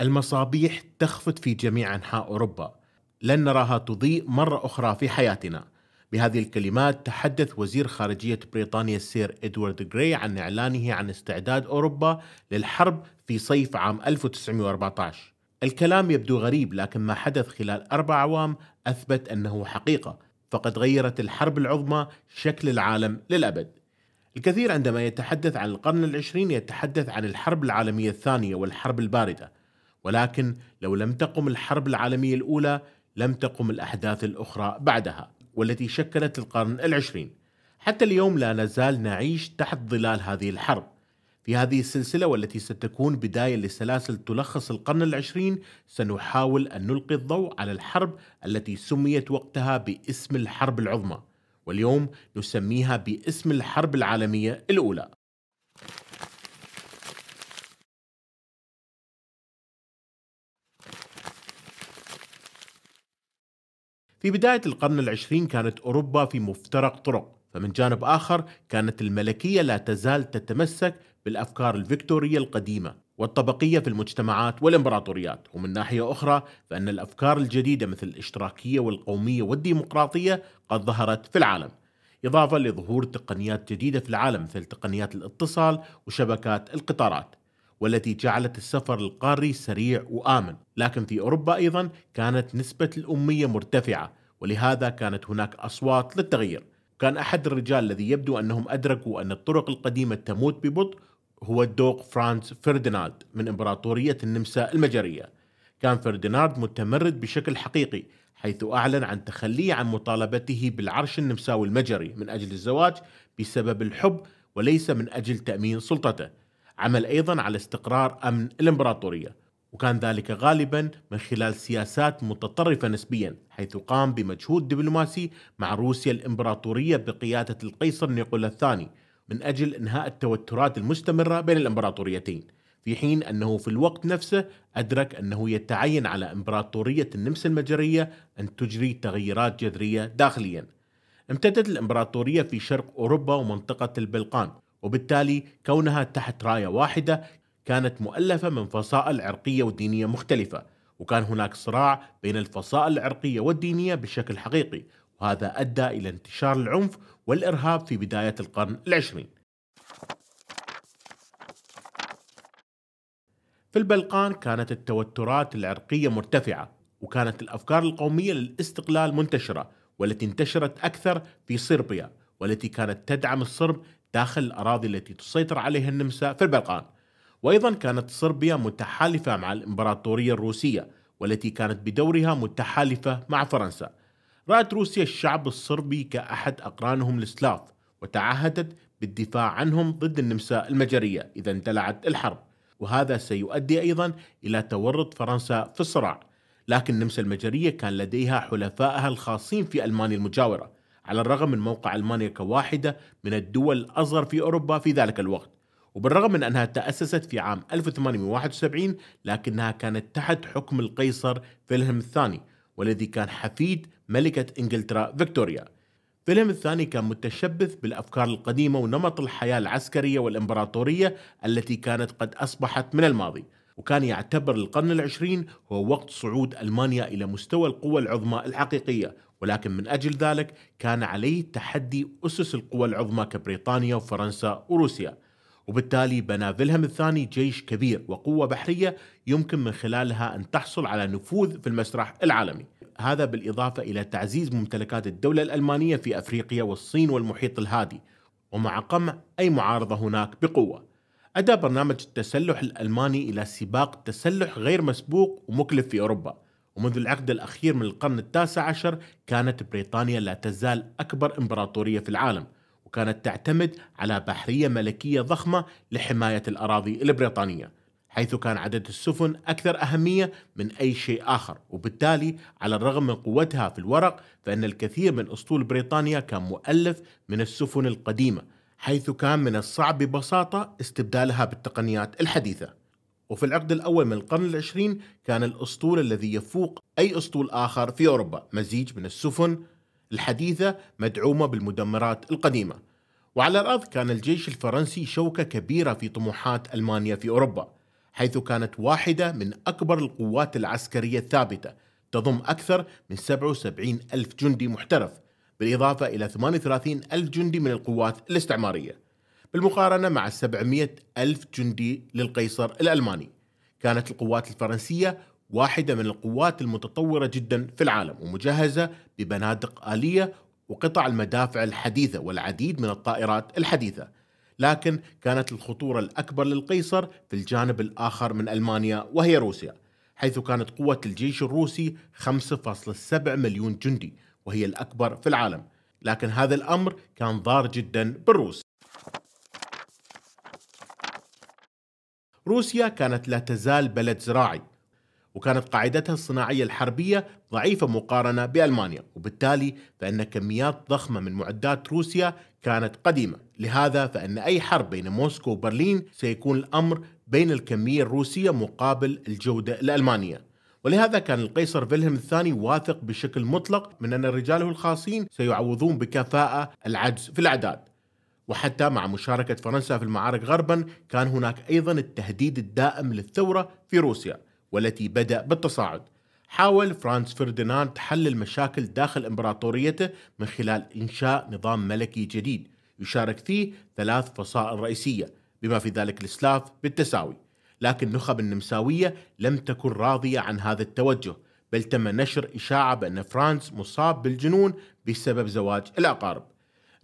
المصابيح تخفت في جميع أنحاء أوروبا لن نراها تضيء مرة أخرى في حياتنا بهذه الكلمات تحدث وزير خارجية بريطانيا السير إدوارد غراي عن إعلانه عن استعداد أوروبا للحرب في صيف عام 1914 الكلام يبدو غريب لكن ما حدث خلال أربع أعوام أثبت أنه حقيقة فقد غيرت الحرب العظمى شكل العالم للأبد الكثير عندما يتحدث عن القرن العشرين يتحدث عن الحرب العالمية الثانية والحرب الباردة ولكن لو لم تقم الحرب العالمية الأولى لم تقم الأحداث الأخرى بعدها والتي شكلت القرن العشرين حتى اليوم لا نزال نعيش تحت ظلال هذه الحرب في هذه السلسلة والتي ستكون بداية لسلاسل تلخص القرن العشرين سنحاول أن نلقي الضوء على الحرب التي سميت وقتها باسم الحرب العظمى واليوم نسميها باسم الحرب العالمية الأولى في بداية القرن العشرين كانت أوروبا في مفترق طرق فمن جانب آخر كانت الملكية لا تزال تتمسك بالأفكار الفيكتورية القديمة والطبقية في المجتمعات والإمبراطوريات ومن ناحية أخرى فإن الأفكار الجديدة مثل الاشتراكية والقومية والديمقراطية قد ظهرت في العالم إضافة لظهور تقنيات جديدة في العالم مثل تقنيات الاتصال وشبكات القطارات والتي جعلت السفر القاري سريع وآمن لكن في أوروبا أيضا كانت نسبة الأمية مرتفعة ولهذا كانت هناك أصوات للتغيير كان أحد الرجال الذي يبدو أنهم أدركوا أن الطرق القديمة تموت ببطء هو الدوق فرانس فرديناند من إمبراطورية النمسا المجرية كان فرديناند متمرد بشكل حقيقي حيث أعلن عن تخليه عن مطالبته بالعرش النمساوي المجري من أجل الزواج بسبب الحب وليس من أجل تأمين سلطته عمل أيضا على استقرار أمن الإمبراطورية وكان ذلك غالبا من خلال سياسات متطرفة نسبيا حيث قام بمجهود دبلوماسي مع روسيا الإمبراطورية بقيادة القيصر نيقولا الثاني من أجل إنهاء التوترات المستمرة بين الإمبراطوريتين في حين أنه في الوقت نفسه أدرك أنه يتعين على إمبراطورية النمسا المجرية أن تجري تغييرات جذرية داخليا امتدت الإمبراطورية في شرق أوروبا ومنطقة البلقان وبالتالي كونها تحت راية واحدة كانت مؤلفة من فصائل عرقية ودينية مختلفة وكان هناك صراع بين الفصائل العرقية والدينية بشكل حقيقي وهذا أدى إلى انتشار العنف والإرهاب في بداية القرن العشرين في البلقان كانت التوترات العرقية مرتفعة وكانت الأفكار القومية للاستقلال منتشرة والتي انتشرت أكثر في صربيا والتي كانت تدعم الصرب داخل الأراضي التي تسيطر عليها النمسا في البلقان وأيضا كانت صربيا متحالفة مع الإمبراطورية الروسية والتي كانت بدورها متحالفة مع فرنسا رأت روسيا الشعب الصربي كأحد أقرانهم السلاف وتعهدت بالدفاع عنهم ضد النمسا المجرية إذا اندلعت الحرب وهذا سيؤدي أيضا إلى تورط فرنسا في الصراع لكن النمسا المجرية كان لديها حلفائها الخاصين في ألمانيا المجاورة على الرغم من موقع ألمانيا كواحدة من الدول الأصغر في أوروبا في ذلك الوقت وبالرغم من أنها تأسست في عام 1871 لكنها كانت تحت حكم القيصر فيلهم الثاني والذي كان حفيد ملكة إنجلترا فيكتوريا فيلهم الثاني كان متشبث بالأفكار القديمة ونمط الحياة العسكرية والإمبراطورية التي كانت قد أصبحت من الماضي وكان يعتبر القرن العشرين هو وقت صعود ألمانيا إلى مستوى القوى العظمى الحقيقية ولكن من أجل ذلك كان عليه تحدي أسس القوى العظمى كبريطانيا وفرنسا وروسيا وبالتالي بنى فيلهم الثاني جيش كبير وقوة بحرية يمكن من خلالها أن تحصل على نفوذ في المسرح العالمي هذا بالإضافة إلى تعزيز ممتلكات الدولة الألمانية في أفريقيا والصين والمحيط الهادي ومع قمع أي معارضة هناك بقوة أدى برنامج التسلح الألماني إلى سباق تسلح غير مسبوق ومكلف في أوروبا ومنذ العقد الأخير من القرن التاسع عشر كانت بريطانيا لا تزال أكبر إمبراطورية في العالم وكانت تعتمد على بحرية ملكية ضخمة لحماية الأراضي البريطانية حيث كان عدد السفن أكثر أهمية من أي شيء آخر وبالتالي على الرغم من قوتها في الورق فإن الكثير من أسطول بريطانيا كان مؤلف من السفن القديمة حيث كان من الصعب ببساطة استبدالها بالتقنيات الحديثة وفي العقد الأول من القرن العشرين كان الأسطول الذي يفوق أي أسطول آخر في أوروبا مزيج من السفن الحديثة مدعومة بالمدمرات القديمة وعلى الأرض كان الجيش الفرنسي شوكة كبيرة في طموحات ألمانيا في أوروبا حيث كانت واحدة من أكبر القوات العسكرية الثابتة تضم أكثر من 77 ألف جندي محترف بالإضافة إلى 38 ألف جندي من القوات الاستعمارية بالمقارنة مع 700 ألف جندي للقيصر الألماني كانت القوات الفرنسية واحدة من القوات المتطورة جدا في العالم ومجهزة ببنادق آلية وقطع المدافع الحديثة والعديد من الطائرات الحديثة لكن كانت الخطورة الأكبر للقيصر في الجانب الآخر من ألمانيا وهي روسيا حيث كانت قوة الجيش الروسي 5.7 مليون جندي وهي الأكبر في العالم لكن هذا الأمر كان ضار جدا بالروس روسيا كانت لا تزال بلد زراعي وكانت قاعدتها الصناعية الحربية ضعيفة مقارنة بألمانيا وبالتالي فإن كميات ضخمة من معدات روسيا كانت قديمة لهذا فإن أي حرب بين موسكو وبرلين سيكون الأمر بين الكمية الروسية مقابل الجودة الألمانية ولهذا كان القيصر فيلهلم الثاني واثق بشكل مطلق من أن رجاله الخاصين سيعوضون بكفاءة العجز في الأعداد وحتى مع مشاركة فرنسا في المعارك غربا كان هناك أيضا التهديد الدائم للثورة في روسيا والتي بدأ بالتصاعد حاول فرانس فرديناند حل المشاكل داخل إمبراطوريته من خلال إنشاء نظام ملكي جديد يشارك فيه ثلاث فصائل رئيسية بما في ذلك السلاف بالتساوي لكن نخب النمساوية لم تكن راضية عن هذا التوجه بل تم نشر إشاعة بأن فرانس مصاب بالجنون بسبب زواج الأقارب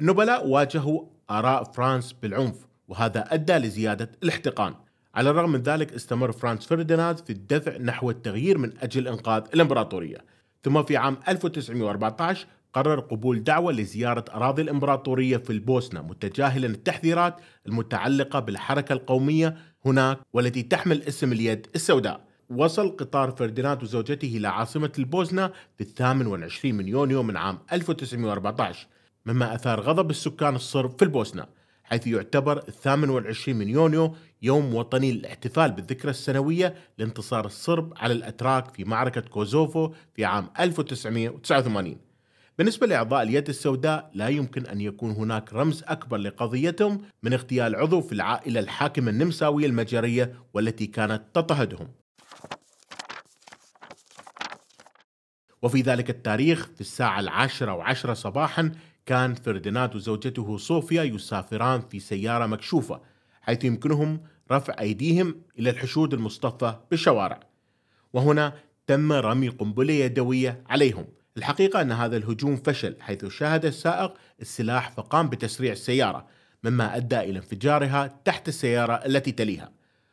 النبلاء واجهوا آراء فرانس بالعنف وهذا أدى لزيادة الاحتقان على الرغم من ذلك استمر فرانس فرديناند في الدفع نحو التغيير من أجل إنقاذ الإمبراطورية ثم في عام 1914 قرر قبول دعوة لزيارة أراضي الإمبراطورية في البوسنة متجاهلا التحذيرات المتعلقة بالحركة القومية هناك والتي تحمل اسم اليد السوداء وصل قطار فرديناند وزوجته إلى عاصمة البوسنة في الثامن والعشرين من يونيو من عام 1914 مما أثار غضب السكان الصرب في البوسنة حيث يعتبر الثامن والعشرين من يونيو يوم وطني للاحتفال بالذكرى السنوية لانتصار الصرب على الأتراك في معركة كوزوفو في عام 1989 بالنسبة لأعضاء اليد السوداء لا يمكن أن يكون هناك رمز أكبر لقضيتهم من اغتيال عضو في العائلة الحاكمة النمساوية المجرية والتي كانت تضطهدهم وفي ذلك التاريخ في الساعة العاشرة وعشرة صباحا كان فرديناند وزوجته صوفيا يسافران في سيارة مكشوفة حيث يمكنهم رفع أيديهم إلى الحشود المصطفى بالشوارع وهنا تم رمي قنبلة يدوية عليهم الحقيقة أن هذا الهجوم فشل حيث شاهد السائق السلاح فقام بتسريع السيارة مما أدى إلى انفجارها تحت السيارة التي تليها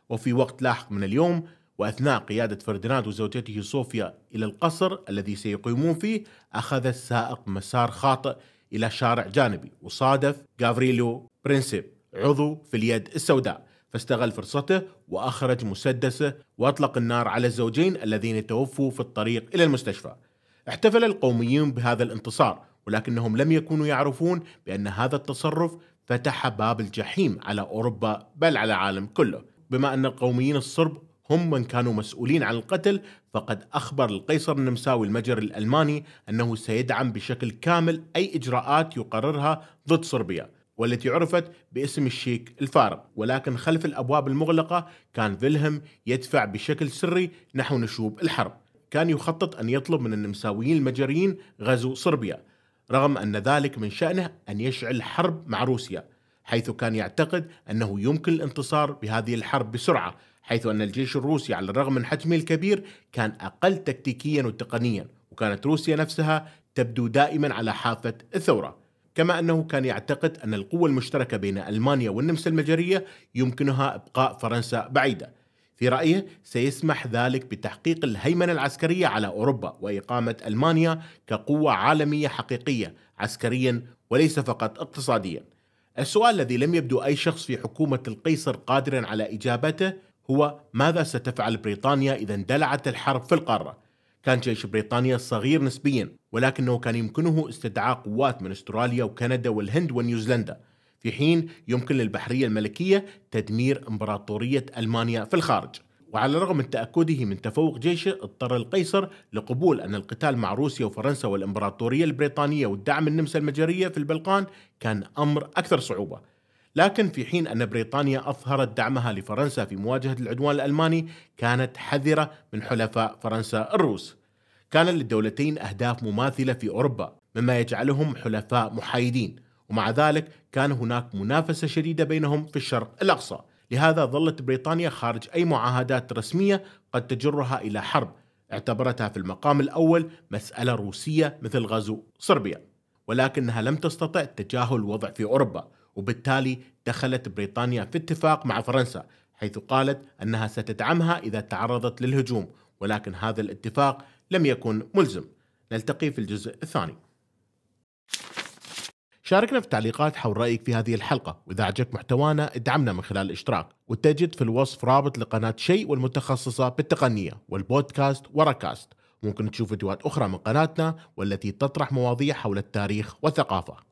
وفي وقت لاحق من اليوم وأثناء قيادة فرديناند وزوجته صوفيا إلى القصر الذي سيقيمون فيه أخذ السائق مسار خاطئ إلى شارع جانبي وصادف غافريلو برينسيب عضو في اليد السوداء فاستغل فرصته وأخرج مسدسه وأطلق النار على الزوجين الذين توفوا في الطريق إلى المستشفى احتفل القوميون بهذا الانتصار ولكنهم لم يكونوا يعرفون بأن هذا التصرف فتح باب الجحيم على أوروبا بل على العالم كله بما أن القوميين الصرب هم من كانوا مسؤولين عن القتل فقد أخبر القيصر النمساوي المجري الألماني أنه سيدعم بشكل كامل أي إجراءات يقررها ضد صربيا والتي عرفت باسم الشيك الفارغ ولكن خلف الأبواب المغلقة كان فيلهم يدفع بشكل سري نحو نشوب الحرب كان يخطط أن يطلب من النمساويين المجريين غزو صربيا رغم أن ذلك من شأنه أن يشعل حرب مع روسيا حيث كان يعتقد أنه يمكن الانتصار بهذه الحرب بسرعة حيث أن الجيش الروسي على الرغم من حجمه الكبير كان أقل تكتيكيا وتقنيا وكانت روسيا نفسها تبدو دائما على حافة الثورة كما أنه كان يعتقد أن القوة المشتركة بين ألمانيا والنمسا المجرية يمكنها إبقاء فرنسا بعيدة في رأيه سيسمح ذلك بتحقيق الهيمنة العسكرية على أوروبا وإقامة ألمانيا كقوة عالمية حقيقية عسكريا وليس فقط اقتصاديا السؤال الذي لم يبدو أي شخص في حكومة القيصر قادرا على إجابته هو ماذا ستفعل بريطانيا إذا اندلعت الحرب في القارة كان جيش بريطانيا صغير نسبيا ولكنه كان يمكنه استدعاء قوات من استراليا وكندا والهند ونيوزيلندا في حين يمكن للبحرية الملكية تدمير إمبراطورية ألمانيا في الخارج وعلى الرغم من تأكده من تفوق جيشه اضطر القيصر لقبول أن القتال مع روسيا وفرنسا والإمبراطورية البريطانية والدعم النمسا المجرية في البلقان كان أمر أكثر صعوبة لكن في حين أن بريطانيا أظهرت دعمها لفرنسا في مواجهة العدوان الألماني كانت حذرة من حلفاء فرنسا الروس كان للدولتين أهداف مماثلة في أوروبا مما يجعلهم حلفاء محايدين ومع ذلك كان هناك منافسة شديدة بينهم في الشرق الأقصى لهذا ظلت بريطانيا خارج أي معاهدات رسمية قد تجرها إلى حرب اعتبرتها في المقام الأول مسألة روسية مثل غزو صربيا ولكنها لم تستطع تجاهل الوضع في أوروبا وبالتالي دخلت بريطانيا في اتفاق مع فرنسا حيث قالت أنها ستدعمها إذا تعرضت للهجوم ولكن هذا الاتفاق لم يكن ملزم نلتقي في الجزء الثاني شاركنا في التعليقات حول رأيك في هذه الحلقة وإذا عجبك محتوانا ادعمنا من خلال الاشتراك وتجد في الوصف رابط لقناة شيء والمتخصصة بالتقنية والبودكاست وراكاست ممكن تشوف فيديوهات أخرى من قناتنا والتي تطرح مواضيع حول التاريخ والثقافة